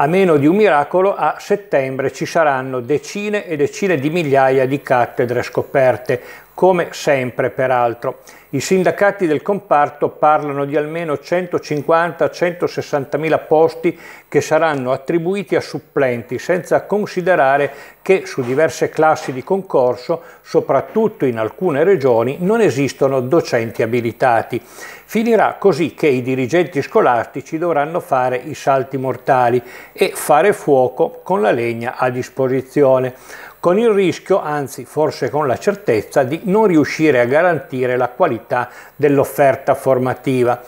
A meno di un miracolo, a settembre ci saranno decine e decine di migliaia di cattedre scoperte, come sempre peraltro. I sindacati del comparto parlano di almeno 150-160 mila posti che saranno attribuiti a supplenti, senza considerare che su diverse classi di concorso, soprattutto in alcune regioni, non esistono docenti abilitati. Finirà così che i dirigenti scolastici dovranno fare i salti mortali e fare fuoco con la legna a disposizione con il rischio, anzi forse con la certezza, di non riuscire a garantire la qualità dell'offerta formativa.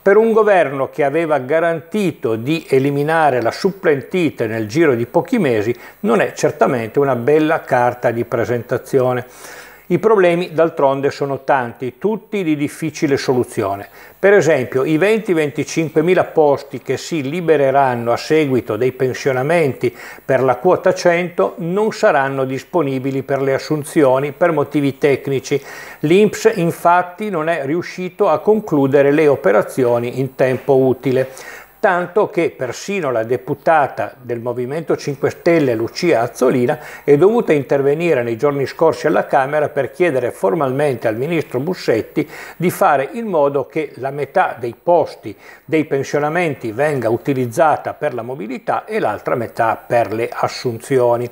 Per un governo che aveva garantito di eliminare la supplentite nel giro di pochi mesi non è certamente una bella carta di presentazione. I problemi d'altronde sono tanti, tutti di difficile soluzione. Per esempio i 20-25 mila posti che si libereranno a seguito dei pensionamenti per la quota 100 non saranno disponibili per le assunzioni per motivi tecnici. L'INPS infatti non è riuscito a concludere le operazioni in tempo utile tanto che persino la deputata del Movimento 5 Stelle Lucia Azzolina è dovuta intervenire nei giorni scorsi alla Camera per chiedere formalmente al ministro Bussetti di fare in modo che la metà dei posti dei pensionamenti venga utilizzata per la mobilità e l'altra metà per le assunzioni.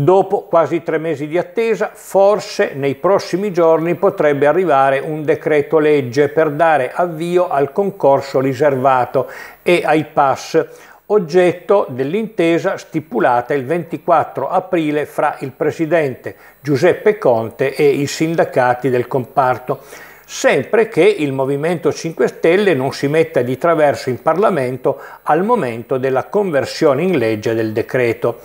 Dopo quasi tre mesi di attesa, forse nei prossimi giorni potrebbe arrivare un decreto legge per dare avvio al concorso riservato e ai pass, oggetto dell'intesa stipulata il 24 aprile fra il presidente Giuseppe Conte e i sindacati del comparto sempre che il Movimento 5 Stelle non si metta di traverso in Parlamento al momento della conversione in legge del decreto.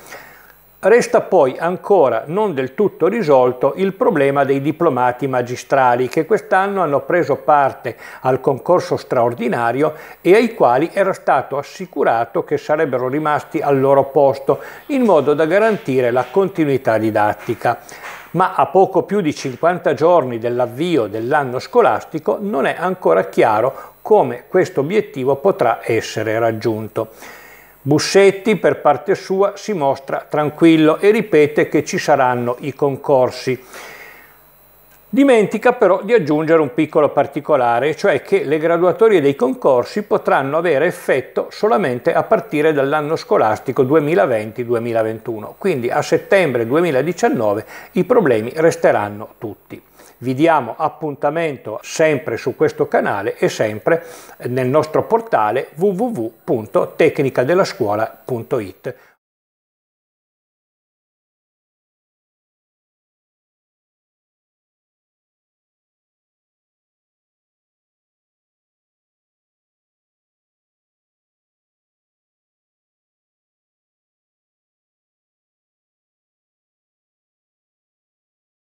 Resta poi ancora non del tutto risolto il problema dei diplomati magistrali che quest'anno hanno preso parte al concorso straordinario e ai quali era stato assicurato che sarebbero rimasti al loro posto in modo da garantire la continuità didattica ma a poco più di 50 giorni dell'avvio dell'anno scolastico non è ancora chiaro come questo obiettivo potrà essere raggiunto. Bussetti per parte sua si mostra tranquillo e ripete che ci saranno i concorsi. Dimentica però di aggiungere un piccolo particolare, cioè che le graduatorie dei concorsi potranno avere effetto solamente a partire dall'anno scolastico 2020-2021, quindi a settembre 2019 i problemi resteranno tutti. Vi diamo appuntamento sempre su questo canale e sempre nel nostro portale www.tecnicadellascuola.it.